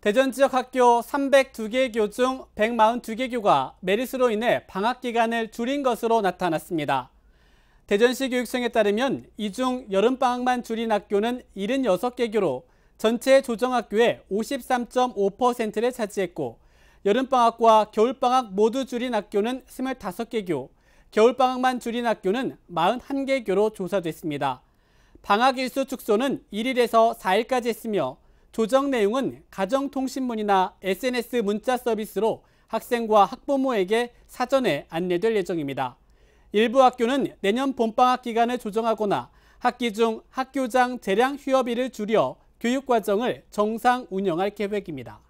대전 지역 학교 302개 교중 142개 교가 메리스로 인해 방학 기간을 줄인 것으로 나타났습니다. 대전시 교육청에 따르면 이 중 여름방학만 줄인 학교는 76개 교로 전체 조정학교의 53.5%를 차지했고 여름방학과 겨울방학 모두 줄인 학교는 25개 교, 겨울방학만 줄인 학교는 41개 교로 조사됐습니다. 방학 일수 축소는 1일에서 4일까지 했으며 조정 내용은 가정통신문이나 SNS 문자 서비스로 학생과 학부모에게 사전에 안내될 예정입니다. 일부 학교는 내년 본방학 기간을 조정하거나 학기 중 학교장 재량 휴업일을 줄여 교육과정을 정상 운영할 계획입니다.